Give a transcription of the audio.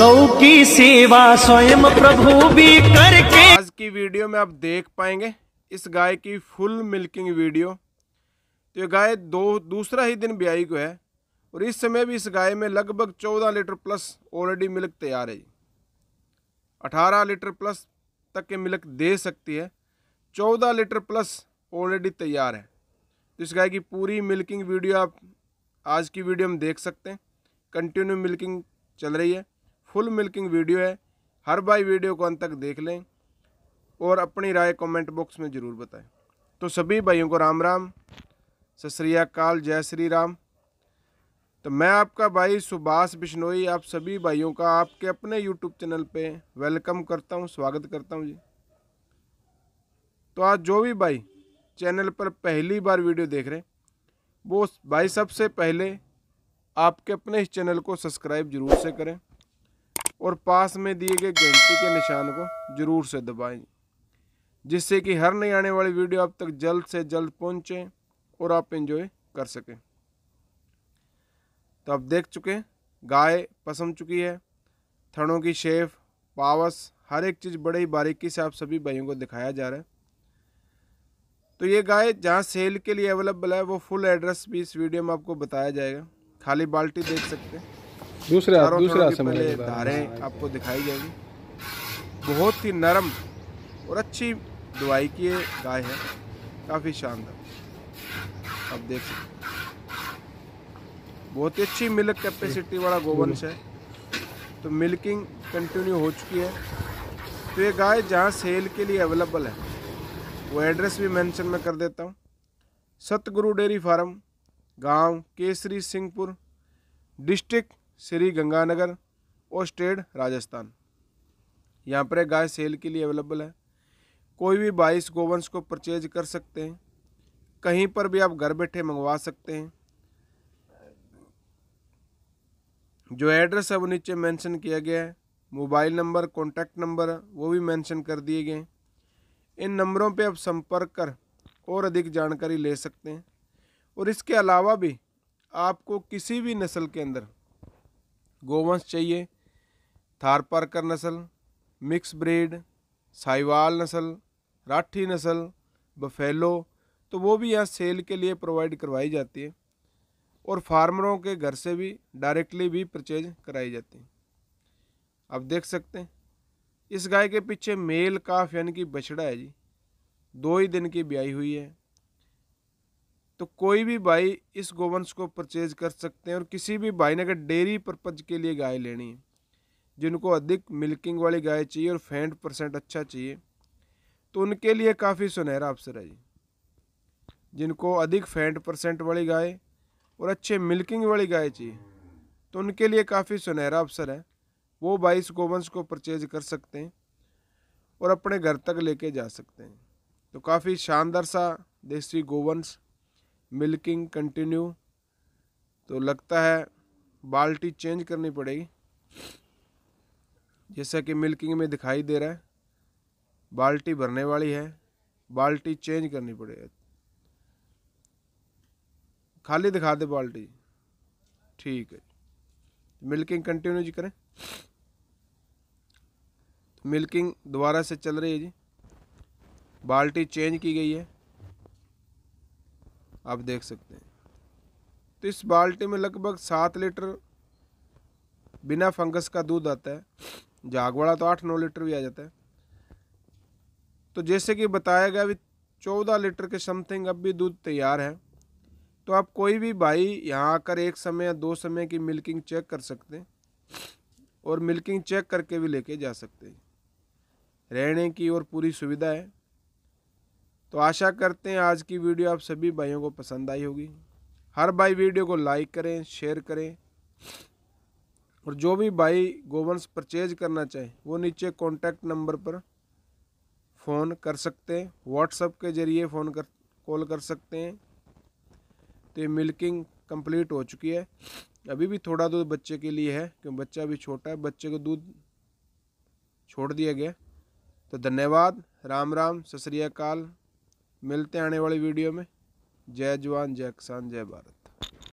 गौ की सेवा स्वयं प्रभु भी करके आज की वीडियो में आप देख पाएंगे इस गाय की फुल मिल्किंग वीडियो तो ये गाय दो दूसरा ही दिन ब्याई को है और इस समय भी इस गाय में लगभग चौदह लीटर प्लस ऑलरेडी मिल्क तैयार है अठारह लीटर प्लस तक के मिल्क दे सकती है चौदह लीटर प्लस ऑलरेडी तैयार है तो इस गाय की पूरी मिल्किंग वीडियो आप आज की वीडियो में देख सकते हैं कंटिन्यू मिल्किंग चल रही है फुल मिल्किंग वीडियो है हर भाई वीडियो को अंत तक देख लें और अपनी राय कमेंट बॉक्स में ज़रूर बताएं तो सभी भाइयों को राम राम सत श्रीकाल जय श्री राम तो मैं आपका भाई सुभाष बिश्नोई आप सभी भाइयों का आपके अपने यूट्यूब चैनल पर वेलकम करता हूँ स्वागत करता हूँ जी तो आज जो भी भाई चैनल पर पहली बार वीडियो देख रहे हैं वो भाई सबसे पहले आपके अपने इस चैनल को सब्सक्राइब जरूर से करें और पास में दिए गए घंटी के निशान को ज़रूर से दबाएं जिससे कि हर नई आने वाली वीडियो आप तक जल्द से जल्द पहुंचे और आप इन्जॉय कर सकें तो आप देख चुके गाय पसम चुकी है थड़ों की शेफ पावस हर एक चीज़ बड़े ही बारीकी से आप सभी भाइयों को दिखाया जा रहा है तो ये गाय जहाँ सेल के लिए अवेलेबल है वो फुल एड्रेस भी इस वीडियो में आपको बताया जाएगा खाली बाल्टी देख सकते हैं दूसरे दूसरे पहले धारें आपको दिखाई जाएगी बहुत ही नरम और अच्छी दवाई की गाय है काफ़ी शानदार आप देख सकते बहुत ही अच्छी मिल्क कैपेसिटी वाला गोवंश है तो मिल्किंग कंटिन्यू हो चुकी है तो ये गाय जहाँ सेल के लिए अवेलेबल है वो एड्रेस भी मेंशन में कर देता हूँ सतगुरु डेयरी फार्म गांव केसरी सिंहपुर डिस्ट्रिक्ट श्री गंगानगर और स्टेट राजस्थान यहाँ पर गाय सेल के लिए अवेलेबल है कोई भी बाईस गोवंश को परचेज कर सकते हैं कहीं पर भी आप घर बैठे मंगवा सकते हैं जो एड्रेस है वो नीचे मेंशन किया गया है मोबाइल नंबर कॉन्टैक्ट नंबर वो भी मेंशन कर दिए गए इन नंबरों पे आप संपर्क कर और अधिक जानकारी ले सकते हैं और इसके अलावा भी आपको किसी भी नस्ल के अंदर गोवंश चाहिए थारपारकर नस्ल मिक्स ब्रीड साइवाल नस्ल राठी नस्ल बफेलो तो वो भी यहाँ सेल के लिए प्रोवाइड करवाई जाती है और फार्मरों के घर से भी डायरेक्टली भी परचेज कराई जाती है आप देख सकते हैं इस गाय के पीछे मेल काफ यानी कि बछड़ा है जी दो ही दिन की ब्याई हुई है तो कोई भी भाई इस गोवंश को परचेज कर सकते हैं और किसी भी भाई ने अगर डेयरी पर्पज के लिए गाय लेनी है जिनको अधिक मिल्किंग वाली गाय चाहिए और फैंट परसेंट अच्छा चाहिए तो उनके लिए काफ़ी सुनहरा अवसर है जी जिनको अधिक फैंट परसेंट वाली गाय और अच्छे मिल्किंग वाली गाय चाहिए तो उनके लिए काफ़ी सुनहरा अवसर है वो भाई इस गोवंश को परचेज कर सकते हैं और अपने घर तक लेके जा सकते हैं तो काफ़ी शानदार सा देसी गोवंश मिल्किंग कंटिन्यू तो लगता है बाल्टी चेंज करनी पड़ेगी जैसा कि मिल्किंग में दिखाई दे रहा है बाल्टी भरने वाली है बाल्टी चेंज करनी पड़ेगी खाली दिखा दे बाल्टी ठीक है मिल्किंग कंटिन्यू जी करें मिल्किंग दोबारा से चल रही है जी बाल्टी चेंज की गई है आप देख सकते हैं तो इस बाल्टी में लगभग सात लीटर बिना फंगस का दूध आता है जागवाड़ा तो आठ नौ लीटर भी आ जाता है तो जैसे कि बताया गया अभी चौदह लीटर के समथिंग अब भी दूध तैयार है तो आप कोई भी भाई यहाँ आकर एक समय या दो समय की मिल्किंग चेक कर सकते हैं और मिल्किंग चेक करके भी लेके जा सकते हैं रहने की और पूरी सुविधा है तो आशा करते हैं आज की वीडियो आप सभी भाइयों को पसंद आई होगी हर भाई वीडियो को लाइक करें शेयर करें और जो भी भाई गोवंश परचेज करना चाहे वो नीचे कॉन्टैक्ट नंबर पर फ़ोन कर सकते हैं व्हाट्सअप के ज़रिए फ़ोन कर कॉल कर सकते हैं तो ये मिल्किंग कंप्लीट हो चुकी है अभी भी थोड़ा दूध बच्चे के लिए है क्योंकि बच्चा भी छोटा है बच्चे को दूध छोड़ दिया गया तो धन्यवाद राम राम सत श्रीकाल मिलते हैं आने वाली वीडियो में जय जवान जय किसान जय भारत